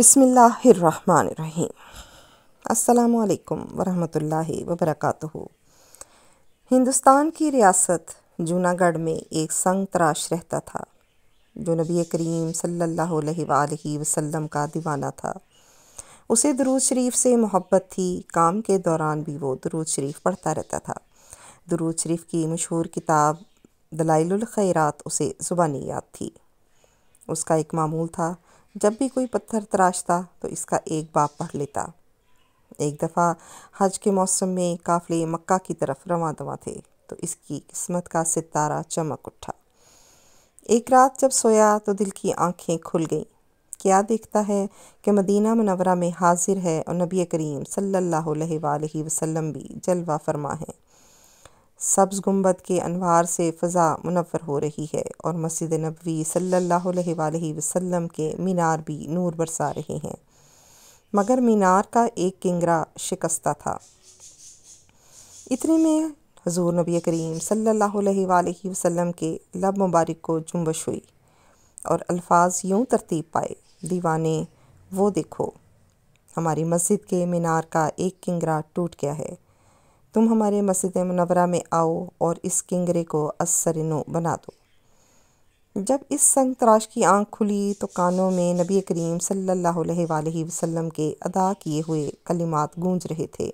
अस्सलाम वालेकुम वरहमतुल्लाहि वबरकातुहु हिंदुस्तान की रियासत जूनागढ़ में एक संग तराश रहता था जो नबी करीम सल्लल्लाहु अलैहि वसल्लम का दीवाना था उसे दरूज शरीफ से मोहब्बत थी काम के दौरान भी वो दरूज शरीफ पढ़ता रहता था दरूज शरीफ की मशहूर किताब दलाइल खैरात उसे ज़ुबानी याद थी उसका एक मामूल था जब भी कोई पत्थर तराशता तो इसका एक बाप पढ़ लेता एक दफ़ा हज के मौसम में काफ़िले मक्का की तरफ रवा दवा थे तो इसकी किस्मत का सितारा चमक उठा एक रात जब सोया तो दिल की आंखें खुल गईं क्या देखता है कि मदीना मनवरा में हाजिर है और नबी करीम सल्लल्लाहु अलैहि वसल्लम भी जलवा फरमा है सब्ज़ गुम्बद के अनवार से फ़ज़ा मुनवर हो रही है और मस्जिद नबवी सल्लल्लाहु अलैहि वसल्लम के मीनार भी नूर बरसा रहे हैं मगर मीनार का एक किंगरा शिकस्ता था इतने में हजूर नबी करीम सल्लल्लाहु अलैहि वसल्लम के लब मुबारक को जुम्बश हुई और अल्फाज यूँ तरतीब पाए दीवाने वो देखो हमारी मस्जिद के मीनार का एक किंगरा टूट गया है तुम हमारे मस्जिद मनवरा में आओ और इस किंगरे को असरिनो बना दो जब इस संग तराश की आँख खुली तो कानों में नबी करीम सल्ला अलैहि वसल्लम के अदा किए हुए कलिमात गूंज रहे थे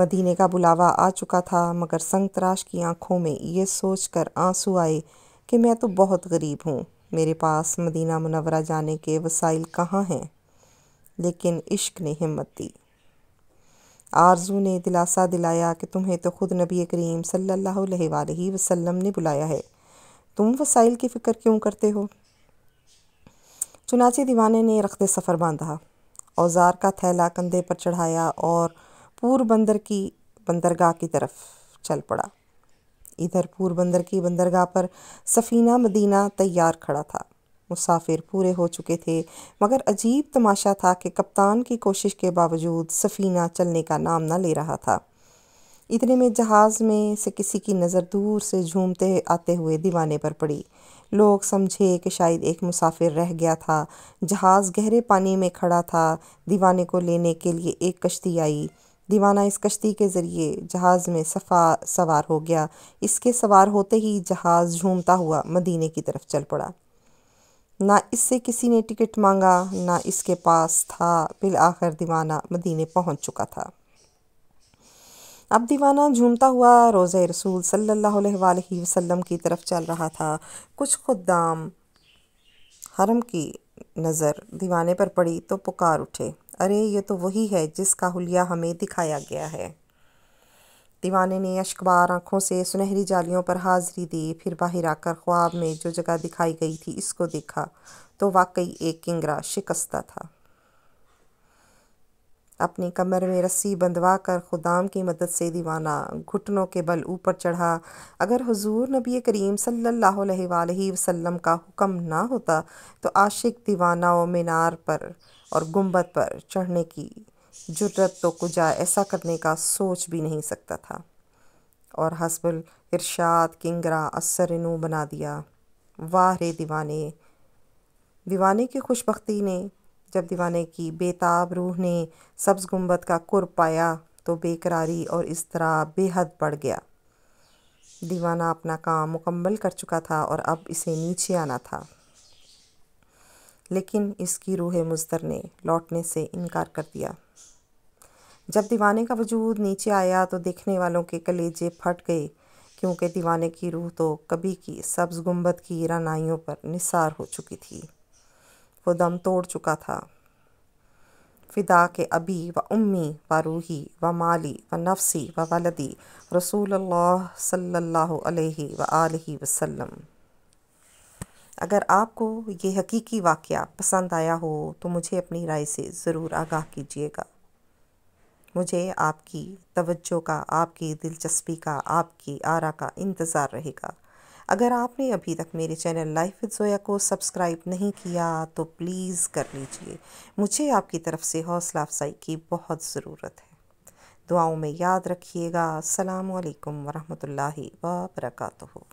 मदीने का बुलावा आ चुका था मगर संग तराश की आँखों में ये सोच कर आंसू आए कि मैं तो बहुत गरीब हूँ मेरे पास मदीना मुनवरा जाने के वसाइल कहाँ हैं लेकिन इश्क ने हिम्मत दी आरजू ने दिलासा दिलाया कि तुम्हें तो ख़ुद नबी करीम सल्ला वसलम ने बुलाया है तुम वसाइल की फ़िक्र क्यों करते हो चुनाचे दीवाने ने रखते सफ़र बांधा औजार का थैला कंधे पर चढ़ाया और पूरबंदर की बंदरगाह की तरफ चल पड़ा इधर बंदर की बंदरगाह पर सफ़ीना मदीना तैयार खड़ा था मुसाफिर पूरे हो चुके थे मगर अजीब तमाशा था कि कप्तान की कोशिश के बावजूद सफ़ीना चलने का नाम ना ले रहा था इतने में जहाज़ में से किसी की नज़र दूर से झूमते आते हुए दीवाने पर पड़ी लोग समझे कि शायद एक मुसाफिर रह गया था जहाज़ गहरे पानी में खड़ा था दीवाने को लेने के लिए एक कश्ती आई दीवाना इस कश्ती के ज़रिए जहाज़ में सफ़ा सवार हो गया इसके सवार होते ही जहाज़ झूमता हुआ मदीने की तरफ चल पड़ा ना इससे किसी ने टिकट मांगा ना इसके पास था बिल आखिर दीवाना मदीने पहुंच चुका था अब दीवाना झूमता हुआ रोज़ रसूल सल्लल्लाहु अलैहि वसल्लम की तरफ चल रहा था कुछ खुदाम हरम की नज़र दीवाने पर पड़ी तो पुकार उठे अरे ये तो वही है जिसका हुलिया हमें दिखाया गया है दीवाने ने अशकबार आँखों से सुनहरी जालियों पर हाजिरी दी फिर बाहर आकर ख्वाब में जो जगह दिखाई गई थी इसको देखा तो वाकई एक किंगरा शिकस्ता था अपनी कमर में रस्सी बंधवा कर खुदाम की मदद से दीवाना घुटनों के बल ऊपर चढ़ा अगर हुजूर नबी करीम सल्लल्लाहु अलैहि वसल्लम का हुक्म ना होता तो आशिक दीवाना व मीनार पर और गुंबद पर चढ़ने की जुर्रत तो कुजा ऐसा करने का सोच भी नहीं सकता था और हसबल इरशाद किंगरा असर नू बना दिया वाह रे दीवाने दीवाने की खुशबी ने जब दीवाने की बेताब रूह ने सब्ज़ गुम्बद का कुर पाया तो बेकरारी और इस तरह बेहद बढ़ गया दीवाना अपना काम मुकम्मल कर चुका था और अब इसे नीचे आना था लेकिन इसकी रूह मुजदर ने लौटने से इनकार कर दिया जब दीवाने का वजूद नीचे आया तो देखने वालों के कलेजे फट गए क्योंकि दीवाने की रूह तो कभी की सब्ज़ गुम्बद की रानाइयों पर निसार हो चुकी थी वो दम तोड़ चुका था फ़िदा के अबी व उम्मी व रूही व माली व नफसी व वलदी रसूल अल्लाह सल्लल्लाहु अलैहि व वसल्लम अगर आपको ये हकीकी वाक़ पसंद आया हो तो मुझे अपनी राय से ज़रूर आगाह कीजिएगा मुझे आपकी तवज्जो का आपकी दिलचस्पी का आपकी आरा का इंतज़ार रहेगा अगर आपने अभी तक मेरे चैनल लाइफ विद जोया को सब्सक्राइब नहीं किया तो प्लीज़ कर लीजिए मुझे आपकी तरफ से हौसला अफजाई की बहुत ज़रूरत है दुआओं में याद रखिएगा अल्लाम वरहमल वर्का